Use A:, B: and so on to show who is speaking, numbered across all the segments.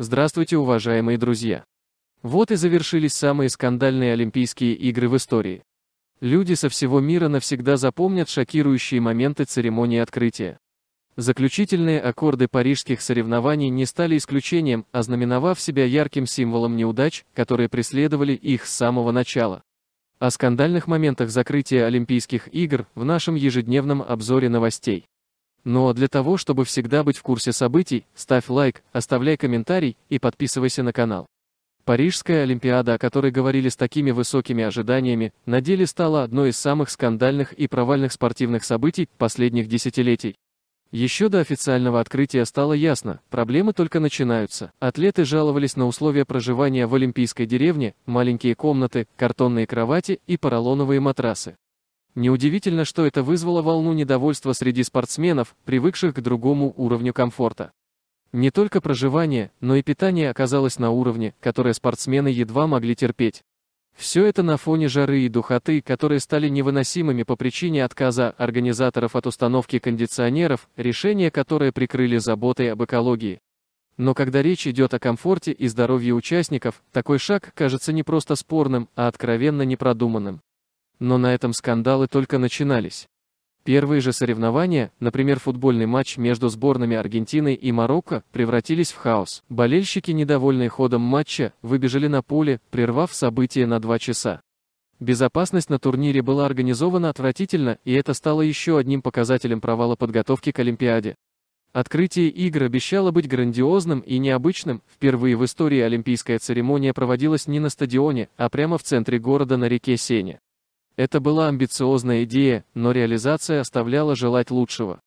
A: Здравствуйте, уважаемые друзья! Вот и завершились самые скандальные Олимпийские игры в истории. Люди со всего мира навсегда запомнят шокирующие моменты церемонии открытия. Заключительные аккорды парижских соревнований не стали исключением, ознаменовав себя ярким символом неудач, которые преследовали их с самого начала. О скандальных моментах закрытия Олимпийских игр в нашем ежедневном обзоре новостей. Но для того, чтобы всегда быть в курсе событий, ставь лайк, оставляй комментарий и подписывайся на канал. Парижская Олимпиада, о которой говорили с такими высокими ожиданиями, на деле стала одной из самых скандальных и провальных спортивных событий последних десятилетий. Еще до официального открытия стало ясно, проблемы только начинаются. Атлеты жаловались на условия проживания в олимпийской деревне, маленькие комнаты, картонные кровати и поролоновые матрасы. Неудивительно, что это вызвало волну недовольства среди спортсменов, привыкших к другому уровню комфорта. Не только проживание, но и питание оказалось на уровне, которое спортсмены едва могли терпеть. Все это на фоне жары и духоты, которые стали невыносимыми по причине отказа организаторов от установки кондиционеров, решение которое прикрыли заботой об экологии. Но когда речь идет о комфорте и здоровье участников, такой шаг кажется не просто спорным, а откровенно непродуманным. Но на этом скандалы только начинались. Первые же соревнования, например футбольный матч между сборными Аргентины и Марокко, превратились в хаос. Болельщики, недовольные ходом матча, выбежали на поле, прервав событие на два часа. Безопасность на турнире была организована отвратительно, и это стало еще одним показателем провала подготовки к Олимпиаде. Открытие игр обещало быть грандиозным и необычным, впервые в истории олимпийская церемония проводилась не на стадионе, а прямо в центре города на реке Сене. Это была амбициозная идея, но реализация оставляла желать лучшего.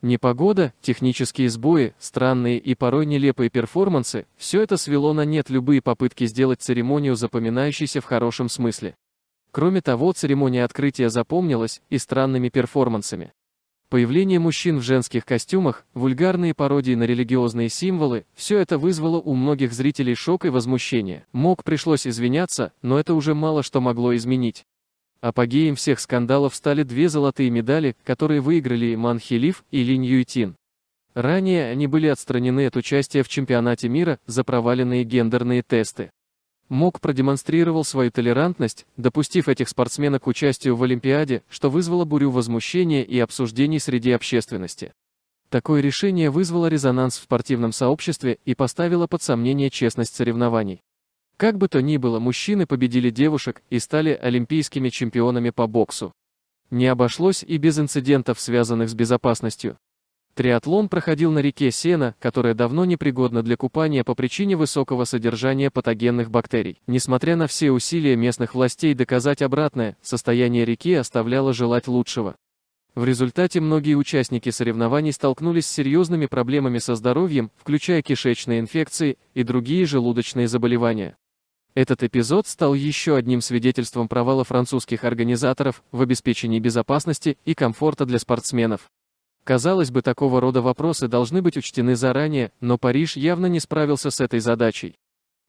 A: Непогода, технические сбои, странные и порой нелепые перформансы – все это свело на нет любые попытки сделать церемонию запоминающейся в хорошем смысле. Кроме того, церемония открытия запомнилась и странными перформансами. Появление мужчин в женских костюмах, вульгарные пародии на религиозные символы – все это вызвало у многих зрителей шок и возмущение. Мог пришлось извиняться, но это уже мало что могло изменить. Апогеем всех скандалов стали две золотые медали, которые выиграли Ман Хилиф и Линь Юйтин. Ранее они были отстранены от участия в чемпионате мира за проваленные гендерные тесты. МОК продемонстрировал свою толерантность, допустив этих спортсменок к участию в Олимпиаде, что вызвало бурю возмущения и обсуждений среди общественности. Такое решение вызвало резонанс в спортивном сообществе и поставило под сомнение честность соревнований. Как бы то ни было, мужчины победили девушек и стали олимпийскими чемпионами по боксу. Не обошлось и без инцидентов, связанных с безопасностью. Триатлон проходил на реке Сена, которая давно непригодна для купания по причине высокого содержания патогенных бактерий. Несмотря на все усилия местных властей доказать обратное, состояние реки оставляло желать лучшего. В результате многие участники соревнований столкнулись с серьезными проблемами со здоровьем, включая кишечные инфекции и другие желудочные заболевания. Этот эпизод стал еще одним свидетельством провала французских организаторов в обеспечении безопасности и комфорта для спортсменов. Казалось бы, такого рода вопросы должны быть учтены заранее, но Париж явно не справился с этой задачей.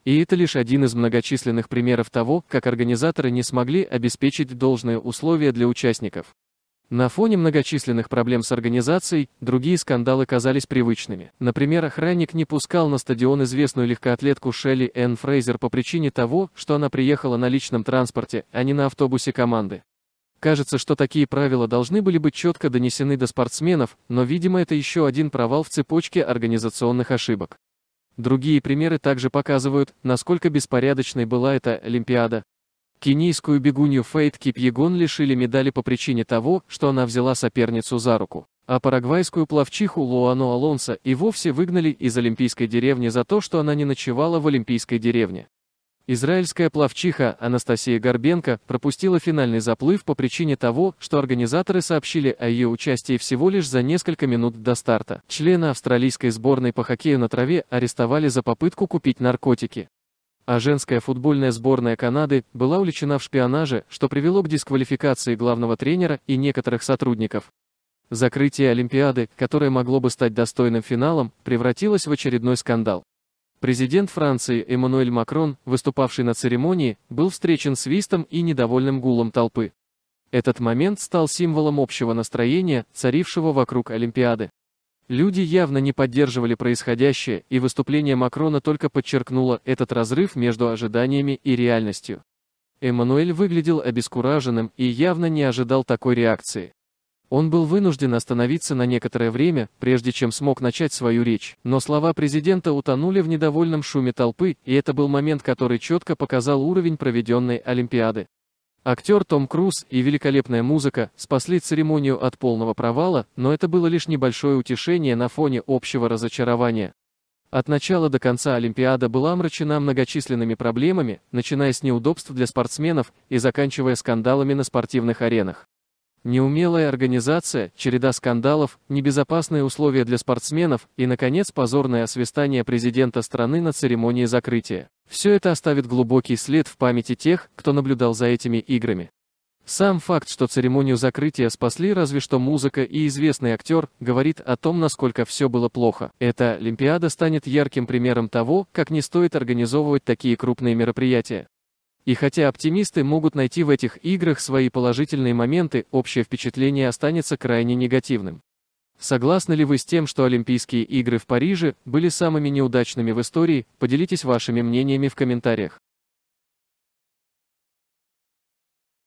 A: И это лишь один из многочисленных примеров того, как организаторы не смогли обеспечить должные условия для участников. На фоне многочисленных проблем с организацией, другие скандалы казались привычными. Например, охранник не пускал на стадион известную легкоатлетку Шелли Энн Фрейзер по причине того, что она приехала на личном транспорте, а не на автобусе команды. Кажется, что такие правила должны были быть четко донесены до спортсменов, но, видимо, это еще один провал в цепочке организационных ошибок. Другие примеры также показывают, насколько беспорядочной была эта Олимпиада, Кенийскую бегунью Фейт Кипьегон лишили медали по причине того, что она взяла соперницу за руку. А парагвайскую плавчиху Луану Алонсо и вовсе выгнали из Олимпийской деревни за то, что она не ночевала в Олимпийской деревне. Израильская плавчиха Анастасия Горбенко пропустила финальный заплыв по причине того, что организаторы сообщили о ее участии всего лишь за несколько минут до старта. Члена австралийской сборной по хоккею на траве арестовали за попытку купить наркотики а женская футбольная сборная Канады была увлечена в шпионаже, что привело к дисквалификации главного тренера и некоторых сотрудников. Закрытие Олимпиады, которое могло бы стать достойным финалом, превратилось в очередной скандал. Президент Франции Эммануэль Макрон, выступавший на церемонии, был встречен свистом и недовольным гулом толпы. Этот момент стал символом общего настроения, царившего вокруг Олимпиады. Люди явно не поддерживали происходящее, и выступление Макрона только подчеркнуло этот разрыв между ожиданиями и реальностью. Эммануэль выглядел обескураженным и явно не ожидал такой реакции. Он был вынужден остановиться на некоторое время, прежде чем смог начать свою речь, но слова президента утонули в недовольном шуме толпы, и это был момент, который четко показал уровень проведенной Олимпиады. Актер Том Круз и великолепная музыка спасли церемонию от полного провала, но это было лишь небольшое утешение на фоне общего разочарования. От начала до конца Олимпиада была омрачена многочисленными проблемами, начиная с неудобств для спортсменов и заканчивая скандалами на спортивных аренах. Неумелая организация, череда скандалов, небезопасные условия для спортсменов и, наконец, позорное освистание президента страны на церемонии закрытия. Все это оставит глубокий след в памяти тех, кто наблюдал за этими играми. Сам факт, что церемонию закрытия спасли разве что музыка и известный актер, говорит о том, насколько все было плохо. Эта Олимпиада станет ярким примером того, как не стоит организовывать такие крупные мероприятия. И хотя оптимисты могут найти в этих играх свои положительные моменты, общее впечатление останется крайне негативным. Согласны ли вы с тем, что Олимпийские игры в Париже были самыми неудачными в истории? Поделитесь вашими мнениями в комментариях.